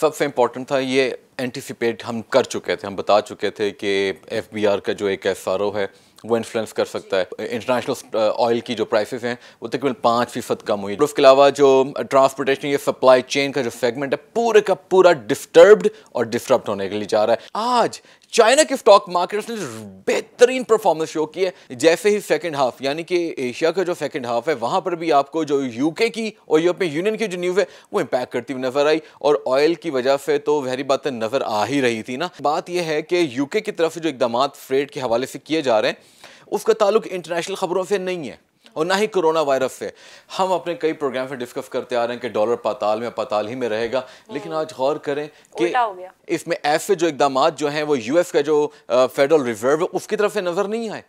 सबसे इम्पॉर्टेंट था ये एंटिसिपेट हम कर चुके थे हम बता चुके थे कि एफ का जो एक एस है वो इन्फ्लुएंस कर सकता है इंटरनेशनल ऑयल uh, की जो प्राइसेस हैं वो तकरीबन पाँच फीसद कम हुई उसके अलावा जो ट्रांसपोर्टेशन या सप्लाई चेन का जो सेगमेंट है पूरे का पूरा डिस्टर्ब्ड और डिस्टर्ब होने के लिए जा रहा है आज चाइना के स्टॉक मार्केट्स ने बेहतरीन परफॉर्मेंस शो की है जैसे ही सेकंड हाफ यानी कि एशिया का जो सेकंड हाफ है वहां पर भी आपको जो यूके की और यूरोपियन यूनियन की जो न्यूज है वो इम्पैक्ट करती हुई नजर आई और ऑयल की वजह से तो वहरी बात नजर आ ही रही थी ना बात यह है कि यूके की तरफ से जो इकदाम फ्रेड के हवाले से किए जा रहे हैं उसका ताल्लुक इंटरनेशनल खबरों से नहीं है और ना ही कोरोना वायरस से हम अपने कई प्रोग्राम में डिस्कस करते आ रहे हैं कि डॉलर पाताल में पाताल ही में रहेगा लेकिन आज गौर करें कि इसमें ऐसे जो इकदाम जो हैं वो यूएस का जो फेडरल रिजर्व उसकी तरफ से नज़र नहीं आए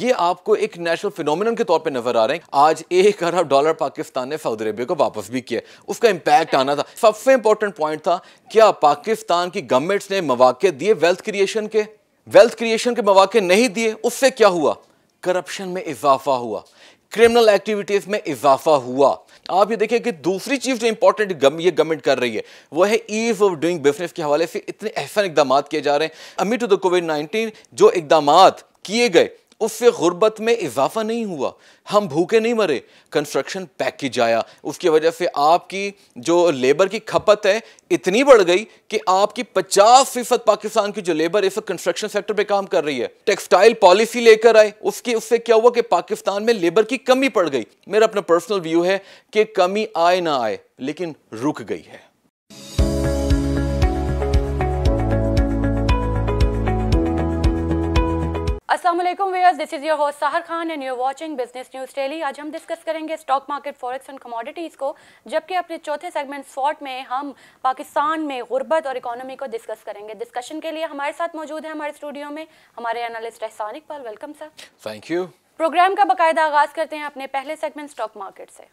ये आपको एक नेशनल फिनोमिन के तौर पे नजर आ रहे हैं आज एक अरब डॉलर पाकिस्तान ने सऊदी अरेबिया को वापस भी किया उसका इम्पैक्ट आना था सबसे इंपॉर्टेंट पॉइंट था क्या पाकिस्तान की गवर्नमेंट्स ने मौाक़े दिए वेल्थ क्रिएशन के वेल्थ क्रिएशन के मौाक़े नहीं दिए उससे क्या हुआ करप्शन में इजाफा हुआ क्रिमिनल एक्टिविटीज़ में इजाफा हुआ आप ये देखिए कि दूसरी चीज़ जो इंपॉर्टेंट गम, ये गवर्नमेंट कर रही है वो है ईज ऑफ डूइंग बिजनेस के हवाले से इतने अहसन इकदाम किए जा रहे हैं अमी टू द कोविड नाइन्टीन जो इकदाम किए गए उससे गुर्बत में इजाफा नहीं हुआ हम भूखे नहीं मरे कंस्ट्रक्शन पैकेज आया उसकी वजह से आपकी जो लेबर की खपत है इतनी बढ़ गई कि आपकी 50 फीसद पाकिस्तान की जो लेबर इस कंस्ट्रक्शन सेक्टर पे काम कर रही है टेक्सटाइल पॉलिसी लेकर आए उसकी उससे क्या हुआ कि पाकिस्तान में लेबर की कमी पड़ गई मेरा अपना पर्सनल व्यू है कि कमी आए ना आए लेकिन रुक गई है असलम viewers this is your host Sahar Khan and you're watching business news daily आज हम डिस्कस करेंगे stock market forex and commodities को जबकि अपने चौथे सेगमेंट स्पॉट में हम पाकिस्तान में गुर्बत और इकोनॉमी को डिस्कस करेंगे डिस्कशन के लिए हमारे साथ मौजूद है हमारे स्टूडियो में हमारे analyst Ehsan Iqbal welcome sir thank you program का बाकायदा आगाज़ करते हैं अपने पहले सेगमेंट स्टॉक मार्केट से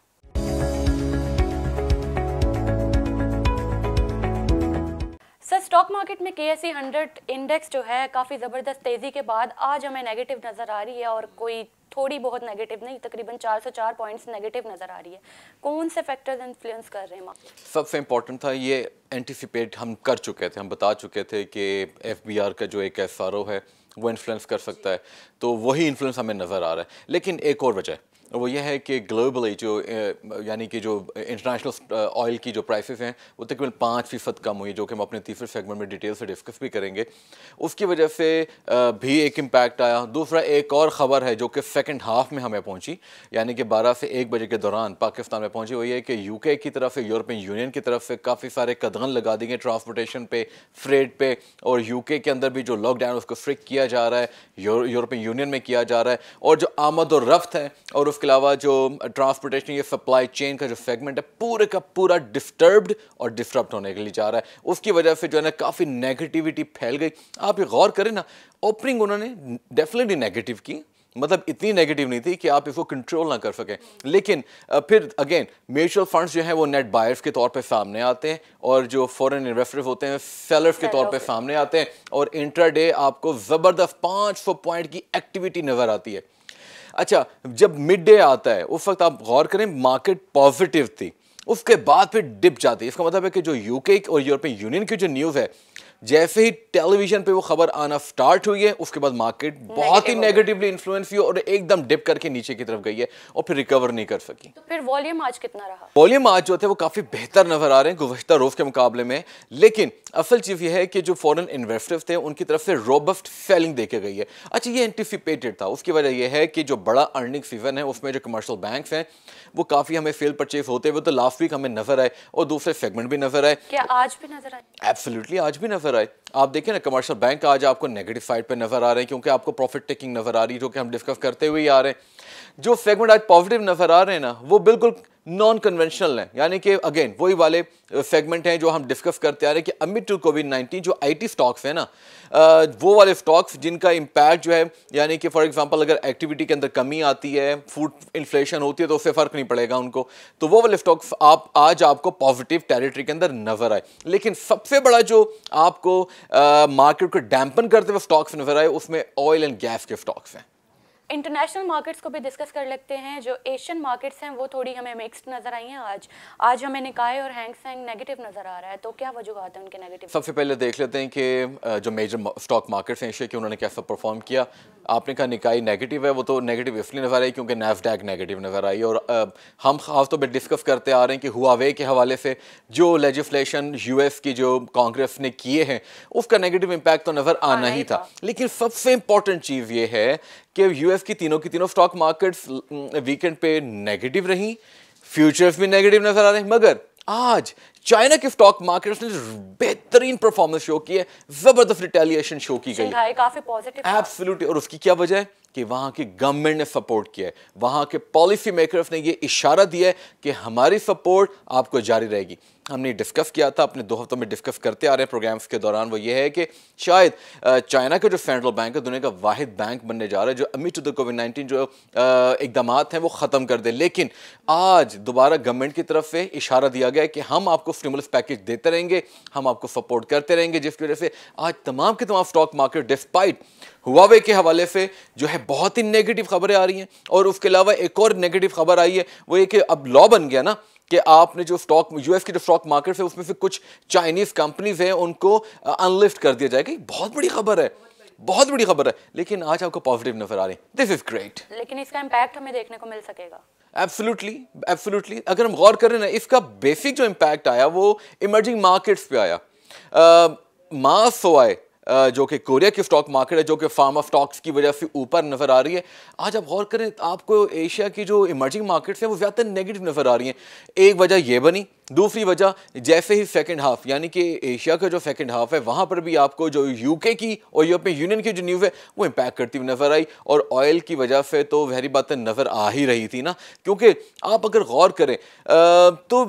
सर स्टॉक मार्केट में के एस इंडेक्स जो है काफ़ी ज़बरदस्त तेज़ी के बाद आज हमें नेगेटिव नज़र आ रही है और कोई थोड़ी बहुत नेगेटिव नहीं तकरीबन 404 पॉइंट्स नेगेटिव नज़र आ रही है कौन से फैक्टर्स इन्फ्लुएंस कर रहे हैं सबसे इम्पोर्टेंट था ये एंटिसिपेट हम कर चुके थे हम बता चुके थे कि एफ का जो एक एस है वो इन्फ्लुएंस कर सकता है तो वही इन्फ्लुएंस हमें नज़र आ रहा है लेकिन एक और वजह वो ये है कि ग्लोबली जो यानी कि जो इंटरनेशनल ऑयल की जो प्राइसेस हैं वो तकरीबन पाँच फ़ीसद कम हुई जो कि हम अपने तीसरे सेगमेंट में डिटेल से डिस्कस भी करेंगे उसकी वजह से भी एक इम्पैक्ट आया दूसरा एक और ख़बर है जो कि सेकेंड हाफ में हमें पहुँची यानी कि बारह से एक बजे के दौरान पाकिस्तान में पहुँची हुई है कि यू के की तरफ से यूरोपियन यूनियन की तरफ से काफ़ी सारे कदम लगा दिए ट्रांसपोर्टेशन पे फ्रेड पे और यू के अंदर भी जो लॉकडाउन उसको फ्रिक किया जा रहा है यूरोपियन यूनियन में किया जा रहा है और जो आमद और रफ्त है और उस उसके अलावा जो ट्रांसपोर्टेशन या सप्लाई चेन का जो सेगमेंट है पूरे का पूरा डिस्टर्ब्ड और डिस्टर्ब होने के लिए जा रहा है उसकी वजह से जो है ना काफ़ी नेगेटिविटी फैल गई आप ये गौर करें ना ओपनिंग उन्होंने डेफिनेटली नेगेटिव की मतलब इतनी नेगेटिव नहीं थी कि आप इसको कंट्रोल ना कर सकें लेकिन फिर अगेन म्यूचुअल फंड्स जो हैं वो नेट बायर्स के तौर पे सामने आते हैं और जो फॉरेन इन्वेस्टर्स होते हैं सेलर्स के तौर पे सामने आते हैं और इंटरडे आपको ज़बरदस्त 500 पॉइंट की एक्टिविटी नज़र आती है अच्छा जब मिड डे आता है उस वक्त आप गौर करें मार्केट पॉजिटिव थी उसके बाद फिर डिप जाती है इसका मतलब है कि जो यूके और यूरोपियन यूनियन की जो न्यूज़ है जैसे ही टेलीविजन पे वो खबर आना स्टार्ट हुई है उसके बाद मार्केट बहुत ही नेगेटिवली इन्फ्लुएंस हुई और एकदम डिप करके नीचे की तरफ गई है और फिर रिकवर नहीं कर सकी तो फिर वॉल्यूम आज कितना रहा वॉल्यूम आज जो थे वो काफी बेहतर नजर आ रहे हैं गुजशत रोज के मुकाबले में लेकिन असल चीज ये है कि जो फॉरन इन्वेस्टर्स थे उनकी तरफ से रोबस्ट सेलिंग देखे गई है अच्छा ये एंटिसिपेटेड था उसकी वजह यह है कि जो बड़ा अर्निंग सीजन है उसमें जो कमर्शियल बैंक है वो काफी हमें फेल परचेज होते हुए तो लास्ट वीक हमें नजर आए और दूसरे सेगमेंट भी नजर आए क्या आज भी नजर आए एब्सोल्यूटली आज भी नजर नजर आए आप देखें ना कमर्शियल बैंक आज आपको नेगेटिव साइड पे नजर आ रहे हैं क्योंकि आपको प्रॉफिट टेकिंग नजर आ रही है जो कि हम डिस्कस करते हुए ही आ रहे हैं जो फेगमेंट आज पॉजिटिव नज़र आ रहे हैं ना वो बिल्कुल नॉन कन्वेंशनल है यानी कि अगेन वही वाले सेगमेंट हैं जो हम डिस्कस करते आ रहे हैं कि अमिट टू कोविड नाइन्टीन जो आईटी स्टॉक्स हैं ना वो वाले स्टॉक्स जिनका इम्पैक्ट जो है यानी कि फॉर एग्जांपल अगर एक्टिविटी के अंदर कमी आती है फूड इन्फ्लेशन होती है तो उससे फ़र्क नहीं पड़ेगा उनको तो वो वाले स्टॉक्स आप आज आपको पॉजिटिव टेरिटरी के अंदर नज़र आए लेकिन सबसे बड़ा जो आपको मार्केट को डैम्पन करते हुए स्टॉक्स नज़र आए उसमें ऑयल एंड गैस के स्टॉक्स हैं इंटरनेशनल मार्केट्स को भी डिस्कस कर लेते हैं जो एशियन मार्केट्स हैं वो थोड़ी हमें मिक्स्ड नज़र आई हैं आज आज हमें निकाय और हैंग सैंग नेगेटिव नज़र आ रहा है तो क्या वजूहत है उनके नेगेटिव सबसे पहले देख लेते हैं कि जो मेजर स्टॉक मार्केट्स हैं एशिया के उन्होंने कैसा परफॉर्म किया आपने कहा निकाय नेगेटिव है वो तो नेगेटिव इसलिए नज़र आई क्योंकि नैफडैक नेगेटिव नज़र आई और आ, हम खास तो पर डिस्कस करते आ रहे हैं कि हुआवे के हवाले से जो लेजिस्लेशन यूएस की जो कांग्रेस ने किए हैं उसका नेगेटिव इम्पैक्ट तो नज़र आना ही था।, था लेकिन सबसे इम्पॉर्टेंट चीज़ ये है कि यूएस की तीनों की तीनों स्टॉक मार्केट्स वीकेंड पे नेगेटिव रहीं फ्यूचर्स भी नेगेटिव नजर आ रहे हैं मगर आज चाइना के स्टॉक मार्केट्स ने बेहतरीन परफॉर्मेंस शो की है जबरदस्त रिटेलिएशन शो की गई काफी पॉजिटिव एब्सोल्युटली और उसकी क्या वजह है कि वहाँ की गवर्नमेंट ने सपोर्ट किया है वहाँ के पॉलिसी मेकर्स ने ये इशारा दिया है कि हमारी सपोर्ट आपको जारी रहेगी हमने डिस्कस किया था अपने दो हफ्तों में डिस्कस करते आ रहे हैं प्रोग्राम्स के दौरान वो ये है कि शायद चाइना का जो सेंट्रल बैंक है दुनिया का वाहिद बैंक बनने जा रहा है जो अमी टू द कोविड नाइन्टीन जो इकदाम हैं वो ख़त्म कर दे लेकिन आज दोबारा गवर्नमेंट की तरफ से इशारा दिया गया है कि हम आपको स्टिमुलस पैकेज देते रहेंगे हम आपको सपोर्ट करते रहेंगे जिसकी वजह से आज तमाम के तमाम स्टॉक मार्केट डिस्पाइट हुआवे के हवाले से जो है बहुत ही नेगेटिव खबरें आ रही हैं और उसके अलावा एक और नेगेटिव खबर आई है वो ये कि अब लॉ बन गया ना कि आपने जो स्टॉक यूएस की जो स्टॉक मार्केट है उसमें से कुछ चाइनीज़ कंपनीज हैं उनको अनलिफ्ट कर दिया जाएगा बहुत बड़ी खबर है बहुत बड़ी खबर है लेकिन आज आपको पॉजिटिव नजर आ रही है दिस इज ग्रेट लेकिन इसका इम्पैक्ट हमें देखने को मिल सकेगा एब्सोलूटली एब्सोलूटली अगर हम गौर करें ना इसका बेसिक जो इम्पैक्ट आया वो इमर्जिंग मार्केट्स पे आया मास आए जो कि कोरिया की स्टॉक मार्केट है जो कि ऑफ स्टॉक्स की वजह से ऊपर नज़र आ रही है आज आप गौर करें आपको एशिया की जो इमर्जिंग मार्केट्स हैं वो ज़्यादातर नेगेटिव नज़र आ रही हैं एक वजह यह बनी दूसरी वजह जैसे ही सेकंड हाफ यानी कि एशिया का जो सेकंड हाफ है वहाँ पर भी आपको जो यूके की और यूरोपियन यूनियन की जो न्यूज़ है वो इंपैक्ट करती हुई नज़र आई और ऑयल की वजह से तो वहरी बातें नज़र आ ही रही थी ना क्योंकि आप अगर गौर करें तो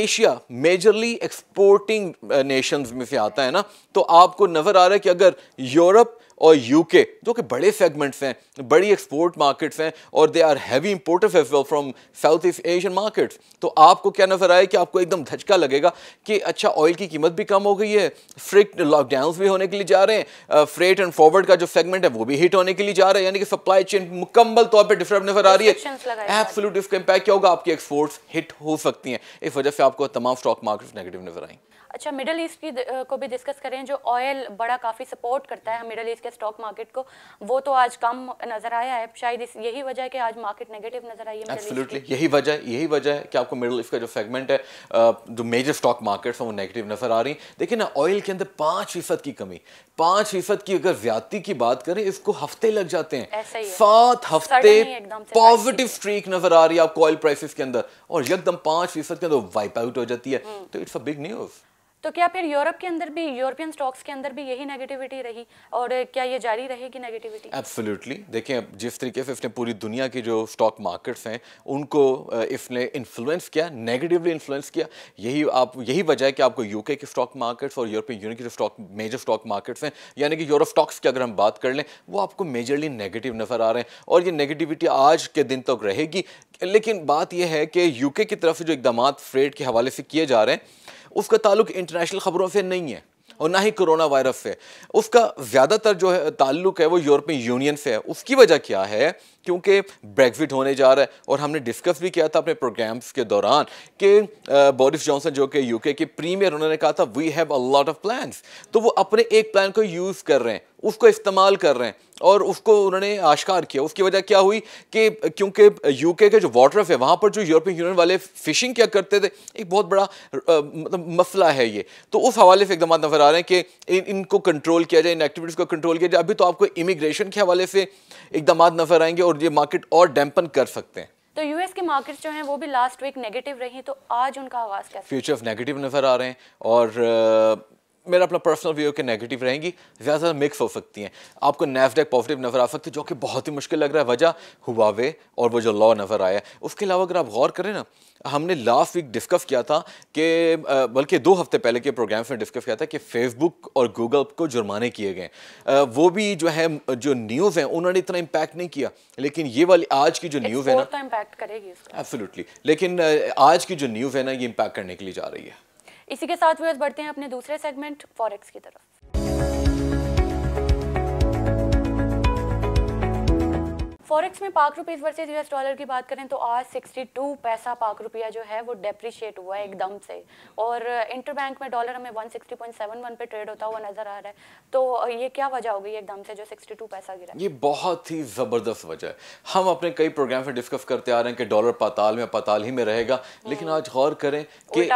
एशिया मेजरली एक्सपोर्टिंग नेशंस में से आता है ना तो आपको नज़र आ रहा है कि अगर यूरोप और यूके जो कि बड़े सेगमेंट्स हैं बड़ी एक्सपोर्ट मार्केट्स हैं और they are heavy importers as well from south east Asian markets तो आपको क्या नज़र आया कि आपको एकदम धचका लगेगा कि अच्छा ऑयल की कीमत भी कम हो गई है फ्रिक लॉकडाउन भी होने के लिए जा रहे हैं फ्रेट एंड फॉरवर्ड का जो सेगमेंट है वो भी हिट होने के लिए जा रहे हैं यानी कि सप्लाई चेन मुकम्मल तौर पर डिफरेंट नजर आ रही है एब्सोल्यूट इसका इंपैक्ट क्या होगा आपकी एक्सपोर्ट्स हिट हो सकती हैं इस वजह से आपको तमाम स्टॉक मार्केट नेगेटिव नजर आएंगे अच्छा मिडल ईस्ट की को भी डिस्कस करें जो ऑयल बड़ा काफ़ी सपोर्ट करता है मिडल ईस्ट के स्टॉक मार्केट को वो तो आज कम नज़र आया है शायद इस यही वजह है कि आज मार्केट नेगेटिव नज़र आई है एब्सोल्युटली यही वजह यही वजह है कि आपको मिडल ईस्ट का जो सेगमेंट है जो मेजर स्टॉक मार्केट्स हैं वो नेगेटिव नज़र आ रही देखिए ना ऑयल के अंदर पाँच फीसद की कमी पाँच फीसद की अगर ज्यादा की बात करें इसको हफ्ते लग जाते हैं सात हफ्ते पॉजिटिव स्ट्रीक नजर आ रही है आपको ऑयल प्राइसेस के अंदर और एकदम पाँच फीसद के अंदर वाइप आउट हो जाती है हम्म। तो इट्स अ बिग न्यूज़ तो क्या फिर यूरोप के अंदर भी यूरोपियन स्टॉक्स के अंदर भी यही नेगेटिविटी रही और क्या ये जारी रहेगी नेगेटिविटी एब्सोल्युटली देखें अब जिस तरीके से इसने पूरी दुनिया की जो स्टॉक मार्केट्स हैं उनको इसने इन्फ्लुएंस किया नेगेटिवली इन्फ्लुएंस किया यही आप यही वजह है कि आपको यूके के स्टॉक मार्केट्स और यूरोपियन यूनियन के जो स्टॉक मेजर स्टॉक मार्केट्स हैं यानी कि यूरो स्टॉक्स की अगर हम बात कर लें वो आपको मेजरली नेगेटिव नज़र आ रहे हैं और ये नेगेटिविटी आज के दिन तक रहेगी लेकिन बात यह है कि यूके की तरफ से जो इकदाम फ्रेड के हवाले से किए जा रहे हैं उसका ताल्लुक इंटरनेशनल ख़बरों से नहीं है और ना ही कोरोना वायरस से उसका ज़्यादातर जो है ताल्लुक है वो यूरोपीय यूनियन से है उसकी वजह क्या है क्योंकि ब्रेग्जिट होने जा रहा है और हमने डिस्कस भी किया था अपने प्रोग्राम्स के दौरान कि बोरिस जॉनसन जो कि यूके के प्रीमियर उन्होंने कहा था we have a lot of plans तो वो अपने एक प्लान को यूज़ कर रहे हैं उसको इस्तेमाल कर रहे हैं और उसको उन्होंने आश्कार किया उसकी वजह क्या हुई कि क्योंकि यूके के जो वाटरफ है वहाँ पर जो यूरोपियन यूनियन वाले फिशिंग क्या करते थे एक बहुत बड़ा मतलब मसला है ये तो उस हवाले से इकदाम नजर आ रहे हैं कि इन इनको कंट्रोल किया जाए इन एक्टिविटीज़ को कंट्रोल किया जाए अभी तो आपको इमिग्रेशन के हवाले से इकदाम नजर आएंगे और ये मार्केट और डैम्पन कर सकते हैं तो यूएस की मार्केट्स जो हैं वो भी लास्ट वीक नेगेटिव रही तो आज उनका आवाज क्या फ्यूचर नेगेटिव नज़र आ रहे हैं और मेरा अपना पर्सनल व्यू के नेगेटिव रहेंगी ज़्यादा मिक्स हो सकती हैं आपको नेफडेक पॉजिटिव नज़र आ सकती है जो कि बहुत ही मुश्किल लग रहा है वजह हुआवे और वो जो लॉ नज़र आया उसके अलावा अगर आप गौर करें ना हमने लास्ट वीक डिस्कस किया था कि बल्कि दो हफ्ते पहले के प्रोग्राम में डिस्कस किया था कि फेसबुक और गूगल को जुर्माने किए गए वो भी जो है जो न्यूज़ है उन्होंने इतना इम्पैक्ट नहीं किया लेकिन ये वाली आज की जो न्यूज़ है ना इम्पैक्ट तो करेगी एब्सोल्युटली लेकिन आज की जो न्यूज़ है ना ये इम्पैक्ट करने के लिए जा रही है इसी के साथ व्यूअर्स बढ़ते हैं अपने दूसरे सेगमेंट फॉरेक्स की तरफ फॉरेक्स में पाक रुपीज़ वर्सेज यूएस डॉलर की बात करें तो आज 62 पैसा पाक रुपया जो है वो डेप्रिशिएट हुआ है एकदम से और इंटरबैंक uh, में डॉलर हमें 160.71 पे ट्रेड होता हुआ नज़र आ रहा है तो uh, ये क्या वजह हो गई एकदम से जो 62 पैसा गिरा ये बहुत ही ज़बरदस्त वजह है हम अपने कई प्रोग्राम से डिस्कस करते आ रहे हैं कि डॉलर पाताल में पाताल ही में रहेगा हम्म। लेकिन आज गौर करें कि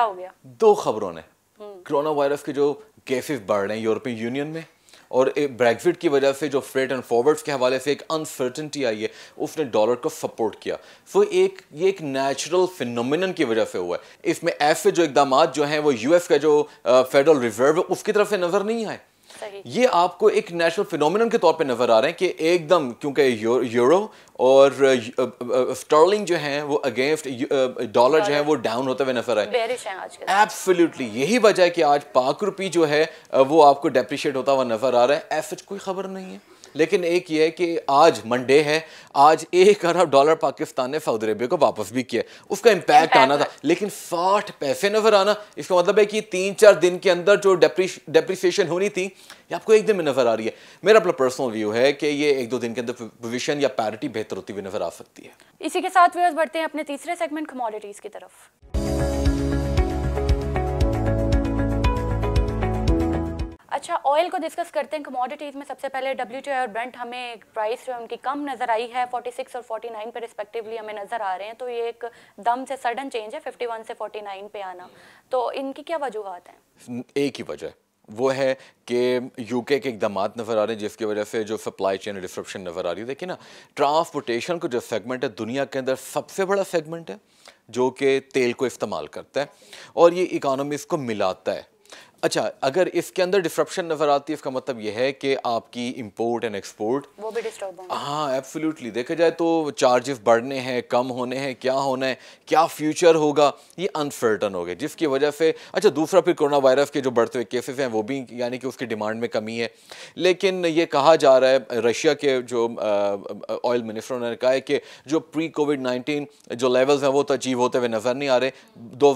दो खबरों ने कोरोना हम्म। वायरस के जो केसेस बढ़ रहे हैं यूरोपियन यूनियन में और ब्रेग्जिट की वजह से जो फ्रेट एंड फॉरवर्ड्स के हवाले से एक अनसर्टनटी आई है उसने डॉलर को सपोर्ट किया सो एक ये एक नेचुरल फिनोमिन की वजह से हुआ है इसमें ऐसे जो इकदाम जो हैं वो यू का जो फेडरल रिजर्व उसकी तरफ से नज़र नहीं आए ये आपको एक नेचुरल फिनोमिन के तौर पे नजर आ रहे हैं कि एकदम क्योंकि यूरो, यूरो और स्टर्लिंग जो है वो अगेंस्ट डॉलर जो है वो डाउन होते हुए नजर आए एब्सोल्युटली यही वजह है कि आज पाक रुपी जो है वो आपको डेप्रिशिएट होता हुआ नजर आ रहा है ऐसा कोई खबर नहीं है लेकिन एक ये है कि आज मंडे है आज एक अरब डॉलर पाकिस्तान ने सऊदी अरेबिया को वापस भी किया उसका इम्पैक्ट आना था लेकिन साठ पैसे नज़र आना इसका मतलब है कि तीन चार दिन के अंदर जो डेप्रिसिएशन होनी थी ये आपको एक दिन में नज़र आ रही है मेरा अपना पर्सनल व्यू है कि ये एक दो दिन के अंदर पोजिशन या पैरिटी बेहतर होती हुई नज़र आ सकती है इसी के साथ व्यूअर्स बढ़ते हैं अपने तीसरे सेगमेंट कमोडिटीज़ की तरफ अच्छा ऑयल को डिस्कस करते हैं कमोडिटीज़ में सबसे पहले डब्ल्यू और ब्रेंट हमें प्राइस जो है उनकी कम नज़र आई है 46 और 49 पे रिस्पेक्टिवली हमें नज़र आ रहे हैं तो ये एक दम से सडन चेंज है 51 से 49 पे आना तो इनकी क्या वजूहत हैं एक ही वजह वो है कि यूके के इकदाम नज़र आ रहे हैं जिसकी वजह से जो सप्लाई चेन डिस्क्रप्शन नज़र आ रही है देखिए ना ट्रांसपोर्टेशन का जो सेगमेंट है दुनिया के अंदर सबसे बड़ा सेगमेंट है जो कि तेल को इस्तेमाल करता है और ये इकानमी इसको मिलाता है अच्छा अगर इसके अंदर डिस्ट्रप्शन नजर आती है इसका मतलब यह है कि आपकी इंपोर्ट एंड एक्सपोर्ट वो भी डिस्टर्ब हाँ एब्सोल्युटली देखा जाए तो चार्जेस बढ़ने हैं कम होने हैं क्या होना है क्या फ्यूचर होगा ये अनसर्टन हो गया जिसकी वजह से अच्छा दूसरा फिर कोरोना वायरस के जो बढ़ते हुए केसेस हैं वो भी यानी कि उसकी डिमांड में कमी है लेकिन ये कहा जा रहा है रशिया के जो ऑयल मिनिस्टर उन्होंने कहा है कि जो प्री कोविड नाइन्टीन जो लेवल्स हैं वो तो अचीव होते हुए नजर नहीं आ रहे दो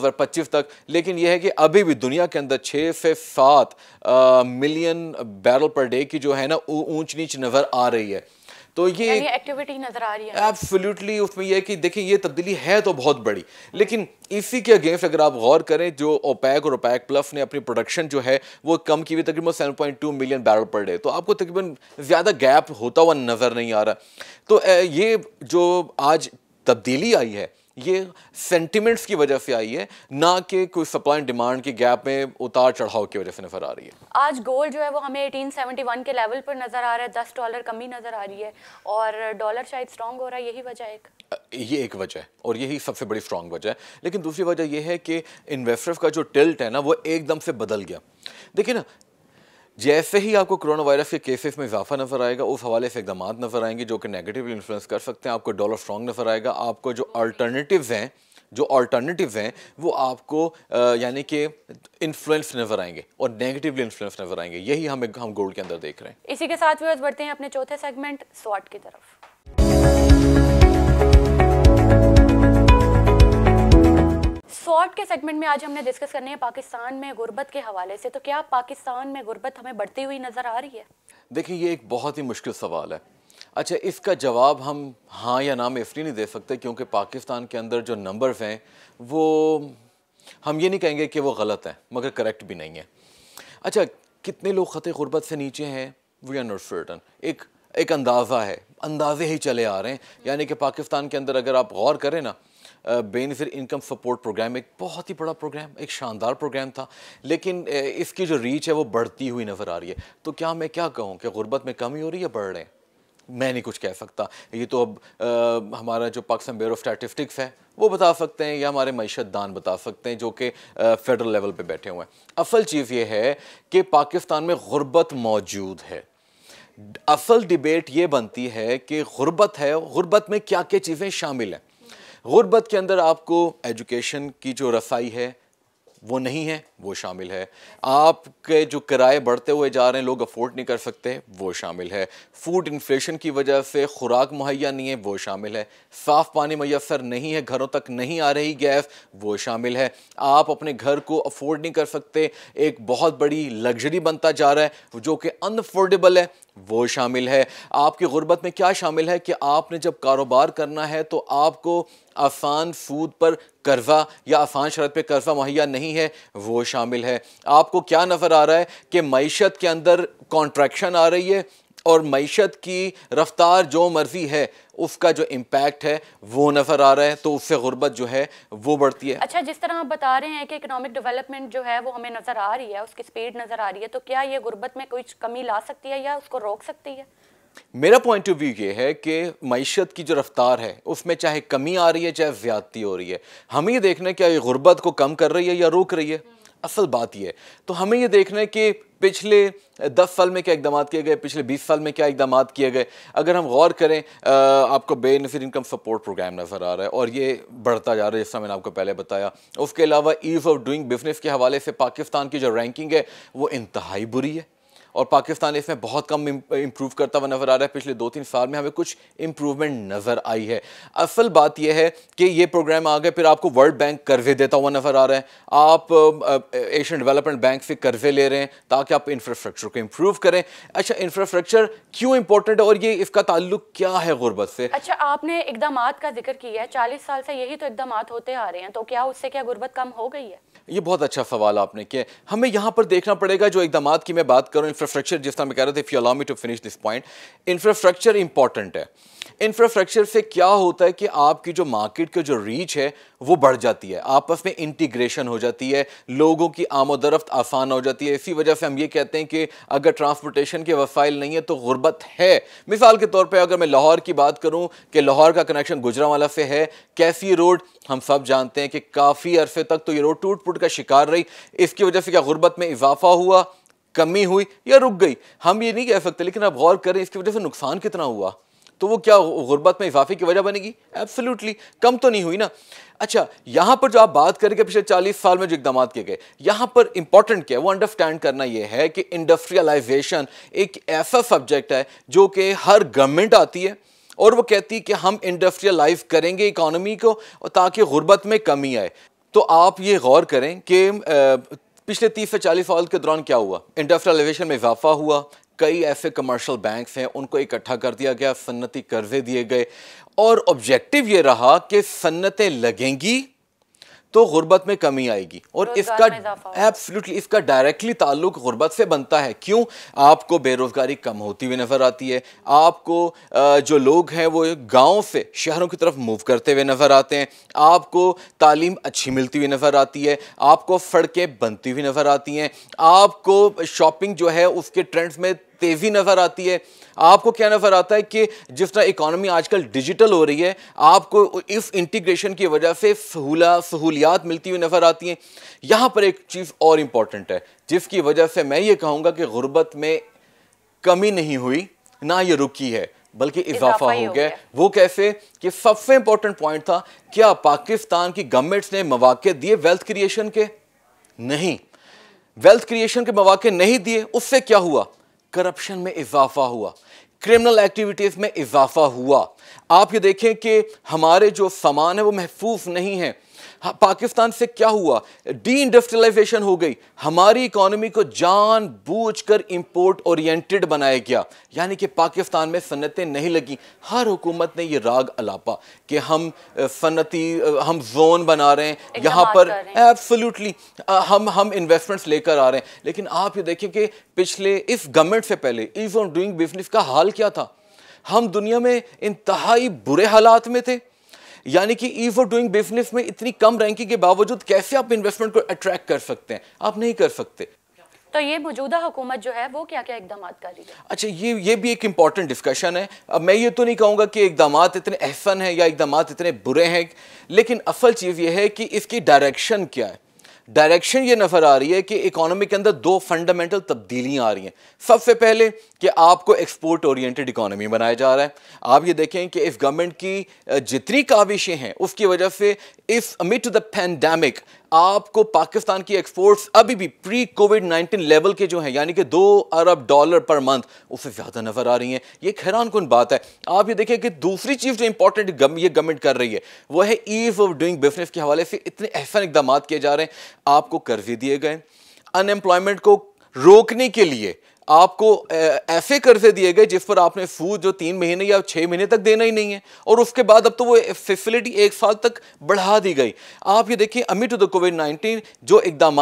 तक लेकिन यह है कि अभी भी दुनिया के अंदर छः सात मिलियन बैरल पर डे की जो है ना ऊंच नीच नज़र आ रही है तो ये एक्टिविटी नजर आ रही है एब्सोल्युटली उसमें है कि देखिए ये तब्दीली है तो बहुत बड़ी लेकिन इसी के अगेंस्ट अगर आप गौर करें जो ओपैक और ओपैक प्लस ने अपनी प्रोडक्शन जो है वो कम की हुई तकरीबन 7.2 मिलियन बैरल पर डे तो आपको तकरीबन ज़्यादा गैप होता हुआ नज़र नहीं आ रहा तो ये जो आज तब्दीली आई है ये सेंटिमेंट्स की वजह से आई है ना कि कोई सप्लाई एंड डिमांड के गैप में उतार चढ़ाव की वजह से नजर आ रही है आज गोल्ड जो है वो हमें 1871 के लेवल पर नजर आ रहा है दस डॉलर कमी नजर आ रही है और डॉलर शायद स्ट्रांग हो रहा है यही वजह एक ये एक वजह है और यही सबसे बड़ी स्ट्रांग वजह है लेकिन दूसरी वजह यह है कि इन्वेस्टर्स का जो टिल्ट है ना वो एकदम से बदल गया देखिए ना जैसे ही आपको कोरोना वायरस के केसेस में इजाफा नजर आएगा उस हवाले से इकदाम नजर आएंगे जो कि नेगेटिव इन्फ्लुएंस कर सकते हैं आपको डॉलर स्ट्रॉन्ग नजर आएगा आपको जो अल्टरनेटिव हैं जो अल्टरनेटिव हैं वो आपको यानी कि इन्फ्लुएंस नजर आएंगे और नेगेटिवली इन्फ्लुएंस नजर आएंगे यही हम हम गोल्ड के अंदर देख रहे हैं इसी के साथ बढ़ते हैं अपने चौथे सेगमेंट स्वाट की तरफ सॉर्ट के सेगमेंट में आज हमने डिस्कस करने हैं पाकिस्तान में गुर्बत के हवाले से तो क्या पाकिस्तान में गुर्बत हमें बढ़ती हुई नज़र आ रही है देखिए ये एक बहुत ही मुश्किल सवाल है अच्छा इसका जवाब हम हाँ या ना में इसलिए नहीं दे सकते क्योंकि पाकिस्तान के अंदर जो नंबर्स हैं वो हम ये नहीं कहेंगे कि वो गलत है मगर करेक्ट भी नहीं है अच्छा कितने लोग ख़त गुर्बत से नीचे हैं वी आर नॉट सर्टन एक एक अंदाज़ा है अंदाजे ही चले आ रहे हैं यानी कि पाकिस्तान के अंदर अगर आप गौर करें ना बेनिफिट इनकम सपोर्ट प्रोग्राम एक बहुत ही बड़ा प्रोग्राम एक शानदार प्रोग्राम था लेकिन इसकी जो रीच है वो बढ़ती हुई नज़र आ रही है तो क्या मैं क्या कहूँ कि गुर्बत में कमी हो रही है बढ़ रहे हैं मैं नहीं कुछ कह सकता ये तो अब आ, हमारा जो पाकिस्तान ब्यूरो ऑफ स्टैटिस्टिक्स है वो बता सकते हैं या हमारे मीशत दान बता सकते हैं जो कि फेडरल लेवल पे बैठे हुए हैं असल चीज़ ये है कि पाकिस्तान में गुर्बत मौजूद है असल डिबेट ये बनती है कि गुर्बत है गुर्बत में क्या क्या चीज़ें शामिल हैं गुरबत के अंदर आपको एजुकेशन की जो रसाई है वो नहीं है वो शामिल है आपके जो किराए बढ़ते हुए जा रहे हैं लोग अफोर्ड नहीं कर सकते वो शामिल है फूड इन्फ्लेशन की वजह से खुराक मुहैया नहीं है वो शामिल है साफ़ पानी मैसर नहीं है घरों तक नहीं आ रही गैस वो शामिल है आप अपने घर को अफोर्ड नहीं कर सकते एक बहुत बड़ी लग्जरी बनता जा रहा है जो कि अनफोर्डेबल है वो शामिल है आपकी गुर्बत में क्या शामिल है कि आपने जब कारोबार करना है तो आपको आसान सूद पर कर्जा या आसान शरत पर कर्जा मुहैया नहीं है वो शामिल है आपको क्या नज़र आ रहा है कि मीशत के अंदर कॉन्ट्रैक्शन आ रही है और मीशत की रफ्तार जो मर्जी है उसका जो इम्पैक्ट है वो नजर आ रहा है तो उससे गुर्बत जो है वो बढ़ती है अच्छा जिस तरह आप बता रहे हैं कि इकोनॉमिक डेवलपमेंट जो है वो हमें नज़र आ रही है उसकी स्पीड नज़र आ रही है तो क्या ये गुर्बत में कोई कमी ला सकती है या उसको रोक सकती है मेरा पॉइंट ऑफ व्यू ये है कि मीशत की जो रफ्तार है उसमें चाहे कमी आ रही है चाहे ज़्यादती हो रही है हमें ये देखना है क्या ये गुर्बत को कम कर रही है या रोक रही है असल बात यह है तो हमें ये देखना है कि पिछले दस साल में क्या इकदाम किए गए पिछले बीस साल में क्या इकदाम किए गए अगर हम गौर करें आ, आपको बेनफिर इनकम सपोर्ट प्रोग्राम नज़र आ रहा है और ये बढ़ता जा रहा है जैसा मैंने आपको पहले बताया उसके अलावा ईज़ ऑफ डूइंग बिजनेस के हवाले से पाकिस्तान की जो रैंकिंग है वो इंतहाई बुरी है और पाकिस्तान इसमें बहुत कम इम्प्रूव करता हुआ नज़र आ रहा है पिछले दो तीन साल में हमें कुछ इम्प्रूवमेंट नज़र आई है असल बात यह है कि ये प्रोग्राम आ गए फिर आपको वर्ल्ड बैंक कर्जे देता हुआ नज़र आ रहा है आप एशियन डेवलपमेंट बैंक से कर्जे ले रहे हैं ताकि आप इंफ्रास्ट्रक्चर को इम्प्रूव करें अच्छा इंफ्रास्ट्रक्चर क्यों इंपॉर्टेंट है और ये इसका ताल्लुक क्या है गुर्बत से अच्छा आपने इकदाम का जिक्र किया है चालीस साल से यही तो इकदाम होते आ रहे हैं तो क्या उससे क्या गुर्बत कम हो गई है ये बहुत अच्छा सवाल आपने किया हमें यहाँ पर देखना पड़ेगा जो इकदाम की मैं बात करूँ इंफ्रास्ट्रक्चर जिस तरह मैं कह रहा था if you allow me to finish this point infrastructure important है इंफ्रास्ट्रक्चर से क्या होता है कि आपकी जो मार्केट की जो रीच है वो बढ़ जाती है आपस में इंटीग्रेशन हो जाती है लोगों की आमोदरफ्त आसान हो जाती है इसी वजह से हम ये कहते हैं कि अगर ट्रांसपोर्टेशन के वसाइल नहीं है तो गुर्बत है मिसाल के तौर पे अगर मैं लाहौर की बात करूं कि लाहौर का कनेक्शन गुजरावाला से है कैफी रोड हम सब जानते हैं कि काफ़ी अरसे तक तो ये रोड टूट फूट का शिकार रही इसकी वजह से क्या गुर्बत में इजाफा हुआ कमी हुई या रुक गई हम ये नहीं कह सकते लेकिन आप गौर करें इसकी वजह से नुकसान कितना हुआ तो वो क्या गुर्बत में इजाफे की वजह बनेगी एब्सोल्युटली कम तो नहीं हुई ना अच्छा यहाँ पर जो आप बात करेंगे पिछले 40 साल में जो इकदाम किए गए यहाँ पर इंपॉर्टेंट क्या है वो अंडरस्टैंड करना ये है कि इंडस्ट्रियलाइजेशन एक ऐसा सब्जेक्ट है जो कि हर गवर्नमेंट आती है और वो कहती है कि हम इंडस्ट्रियलाइज करेंगे इकॉनमी को ताकि गुर्बत में कमी आए तो आप ये गौर करें कि पिछले 30 से 40 साल के दौरान क्या हुआ इंडस्ट्रियलाइजेशन में इजाफा हुआ कई ऐसे कमर्शियल बैंक्स हैं उनको इकट्ठा कर दिया गया सन्नती कर्जे दिए गए और ऑब्जेक्टिव ये रहा कि सन्नतें लगेंगी तो गुर्बत में कमी आएगी और इसका एब्सोल्युटली इसका डायरेक्टली ताल्लुक गुर्बत से बनता है क्यों आपको बेरोज़गारी कम होती हुई नज़र आती है आपको जो लोग हैं वो गाँव से शहरों की तरफ मूव करते हुए नज़र आते हैं आपको तालीम अच्छी मिलती हुई नज़र आती है आपको सड़कें बनती हुई नज़र आती हैं आपको शॉपिंग जो है उसके ट्रेंड्स में तेज़ी नज़र आती है आपको क्या नज़र आता है कि जिस तरह इकानमी आजकल डिजिटल हो रही है आपको इस इंटीग्रेशन की वजह से सहूला सहूलियात मिलती हुई नज़र आती हैं यहाँ पर एक चीज़ और इम्पॉर्टेंट है जिसकी वजह से मैं ये कहूँगा कि गुर्बत में कमी नहीं हुई ना ये रुकी है बल्कि इजाफा हो गया वो कैसे कि सबसे इंपॉर्टेंट पॉइंट था क्या पाकिस्तान की गवर्नमेंट्स ने मौाक़े दिए वेल्थ क्रिएशन के नहीं वेल्थ क्रिएशन के मौाक़े नहीं दिए उससे क्या हुआ करप्शन में इजाफा हुआ क्रिमिनल एक्टिविटीज़ में इजाफा हुआ आप ये देखें कि हमारे जो सामान है वो महफूज नहीं है हाँ, पाकिस्तान से क्या हुआ डी इंडस्ट्रियलाइजेशन हो गई हमारी इकोनॉमी को जान बूझ कर इम्पोर्ट ओरिएंटेड बनाया गया यानी कि पाकिस्तान में सन्नतें नहीं लगी हर हुकूमत ने यह राग अलापा कि हम सन्नती हम जोन बना रहे हैं यहाँ पर एब्सोल्यूटली हम हम इन्वेस्टमेंट्स लेकर आ रहे हैं लेकिन आप ये देखें कि पिछले इस गवर्नमेंट से पहले इज ऑन डूइंग बिजनेस का हाल क्या था हम दुनिया में इंतहाई बुरे हालात में थे यानी कि ई फॉर डूइंग बिजनेस में इतनी कम रैंकिंग के बावजूद कैसे आप इन्वेस्टमेंट को अट्रैक्ट कर सकते हैं आप नहीं कर सकते तो ये मौजूदा हुकूमत जो है वो क्या क्या इकदाम कर रही है अच्छा ये ये भी एक इम्पॉर्टेंट डिस्कशन है अब मैं ये तो नहीं कहूँगा कि इकदाम इतने अहसन हैं या इकदाम इतने बुरे हैं लेकिन असल चीज़ ये है कि इसकी डायरेक्शन क्या है डायरेक्शन ये नज़र आ रही है कि इकोनॉमी के अंदर दो फंडामेंटल तब्दीलियाँ आ रही हैं सबसे पहले कि आपको एक्सपोर्ट ओरिएंटेड इकोनॉमी बनाया जा रहा है आप ये देखें कि इस गवर्नमेंट की जितनी काविशें हैं उसकी वजह से इस अमिट टू द पेंडेमिक आपको पाकिस्तान की एक्सपोर्ट्स अभी भी प्री कोविड 19 लेवल के जो हैं यानी कि दो अरब डॉलर पर मंथ उससे ज़्यादा नज़र आ रही हैं ये हैरान कन बात है आप ये देखें कि दूसरी चीज़ जो इंपॉर्टेंट गम, ये गवर्नमेंट कर रही है वो है ईज ऑफ डूइंग बिजनेस के हवाले से इतने अहसन इकदाम किए जा रहे हैं आपको कर्जे दिए गए अनएम्प्लॉयमेंट को रोकने के लिए आपको ऐसे कर्जे दिए गए जिस पर आपने सूद जो तीन महीने या छः महीने तक देना ही नहीं है और उसके बाद अब तो वो फैसिलिटी एक साल तक बढ़ा दी गई आप ये देखिए टू द कोविड नाइन्टीन जो इकदाम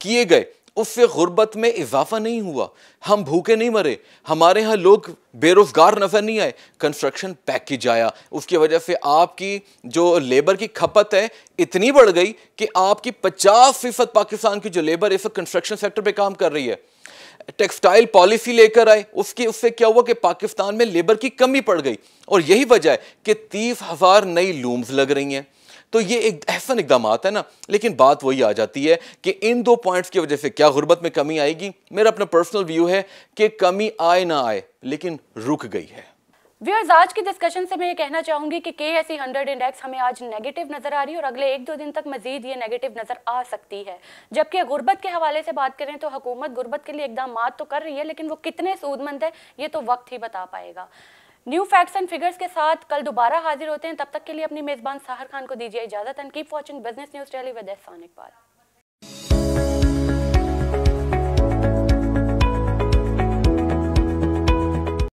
किए गए उससे गुर्बत में इजाफा नहीं हुआ हम भूखे नहीं मरे हमारे यहाँ लोग बेरोज़गार नजर नहीं आए कंस्ट्रक्शन पैकेज आया उसकी वजह से आपकी जो लेबर की खपत है इतनी बढ़ गई कि आपकी पचास फीसद पाकिस्तान की जो लेबर इस वक्त कंस्ट्रक्शन सेक्टर पे काम कर रही है टेक्सटाइल पॉलिसी लेकर आए उसकी उससे क्या हुआ कि पाकिस्तान में लेबर की कमी पड़ गई और यही वजह है कि तीस हज़ार नई लूम्स लग रही हैं तो ये एक ऐसा इकदाम है ना लेकिन बात वही आ जाती है कि इन दो पॉइंट्स की वजह से क्या गुर्बत में कमी आएगी मेरा अपना पर्सनल व्यू है कि कमी आए ना आए लेकिन रुक गई है व्यूअर्स आज की डिस्कशन से मैं ये कहना चाहूंगी कि के एस हंड्रेड इंडेक्स हमें आज नेगेटिव नजर आ रही है और अगले एक दो दिन तक मजीद ये नेगेटिव नजर आ सकती है जबकि गुर्बत के हवाले से बात करें तो हुकूमत गुर्बत के लिए इकदाम तो कर रही है लेकिन वो कितने सूदमंद है ये तो वक्त ही बता पाएगा न्यू फैक्ट्स एंड फिगर्स के साथ कल दोबारा हाजिर होते हैं तब तक के लिए अपनी मेज़बान साहर खान को दीजिए इजाजत and keep watching business news daily with Ehsan Iqbal